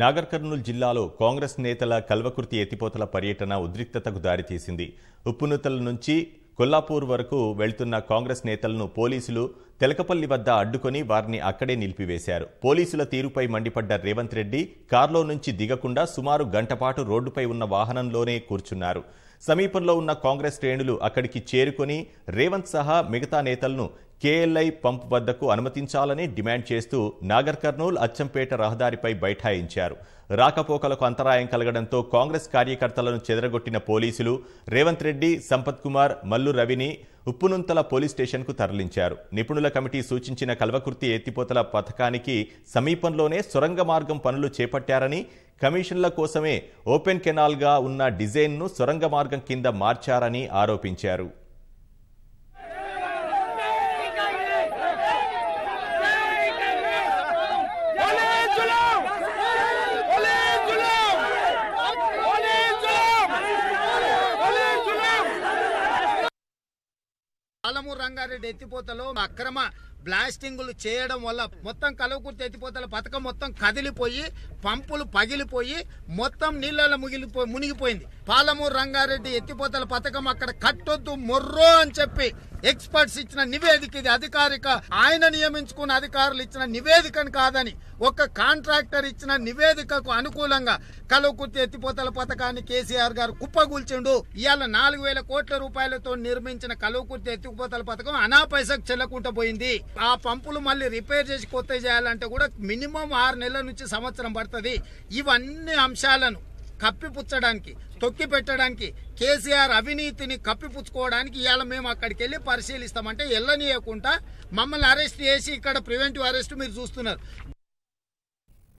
నాగర్ కర్నూలు జిల్లాలో కాంగ్రెస్ నేతల కల్వకుర్తి ఎత్తిపోతల పర్యటన ఉద్రిక్తతకు దారితీసింది ఉప్పునుతల నుంచి కొల్లాపూర్ వరకు వెళ్తున్న కాంగ్రెస్ నేతలను పోలీసులు తెలకపల్లి వద్ద అడ్డుకొని వారిని అక్కడే నిలిపివేశారు పోలీసుల తీరుపై మండిపడ్డ రేవంత్ రెడ్డి కారులో నుంచి దిగకుండా సుమారు గంటపాటు రోడ్డుపై ఉన్న వాహనంలోనే కూర్చున్నారు సమీపంలో ఉన్న కాంగ్రెస్ శ్రేణులు అక్కడికి చేరుకొని రేవంత్ సహా మిగతా నేతలను కేఎల్ఐ పంప్ వద్దకు అనుమతించాలని డిమాండ్ చేస్తూ నాగర్ కర్నూల్ అచ్చంపేట రహదారిపై బైఠాయించారు రాకపోకలకు అంతరాయం కలగడంతో కాంగ్రెస్ కార్యకర్తలను చెదరగొట్టిన పోలీసులు రేవంత్ రెడ్డి సంపత్ కుమార్ మల్లు రవిని ఉప్పునుంతల పోలీస్ స్టేషన్కు తరలించారు నిపుణుల కమిటీ సూచించిన కల్వకుర్తి ఎత్తిపోతల పథకానికి సమీపంలోనే సొరంగ మార్గం పనులు చేపట్టారని కమిషన్ల కోసమే ఓపెన్ కెనాల్గా ఉన్న డిజైన్ను సొరంగ మార్గం కింద మార్చారని ఆరోపించారు ఆలమూరు రంగారెడ్డి ఎత్తిపోతలో అక్రమ బ్లాస్టింగ్లు చేయడం వల్ల మొత్తం కలవకుర్తి ఎత్తిపోతల పథకం మొత్తం కదిలిపోయి పంపులు పగిలిపోయి మొత్తం నీళ్ళలో ముగిలిపో మునిగిపోయింది పాలమూరు రంగారెడ్డి ఎత్తిపోతల పథకం అక్కడ కట్టొద్దు మొర్రో అని చెప్పి ఎక్స్పర్ట్స్ ఇచ్చిన నివేదిక ఇది అధికారిక ఆయన నియమించుకున్న అధికారులు ఇచ్చిన నివేదికను కాదని ఒక కాంట్రాక్టర్ ఇచ్చిన నివేదికకు అనుకూలంగా కలవకుర్తి ఎత్తిపోతల పథకాన్ని కేసీఆర్ గారు కుప్పగూల్చిండు ఇవాళ నాలుగు వేల కోట్ల రూపాయలతో నిర్మించిన కలవకుర్తి ఎత్తిపోతల పథకం అనా పైసకు చెల్లకుండా పోయింది ఆ పంపులు మళ్ళీ రిపేర్ చేసి కొత్త చేయాలంటే కూడా మినిమం ఆరు నెలల నుంచి సంవత్సరం పడుతుంది ఇవన్నీ అంశాలను కప్పిపుచ్చడానికి తొక్కి పెట్టడానికి కేసీఆర్ అవినీతిని కప్పిపుచ్చుకోవడానికి ఇవాళ మేము అక్కడికి వెళ్ళి పరిశీలిస్తామంటే వెళ్ళనీయకుండా మమ్మల్ని అరెస్ట్ చేసి ఇక్కడ ప్రివెంటివ్ అరెస్ట్ మీరు చూస్తున్నారు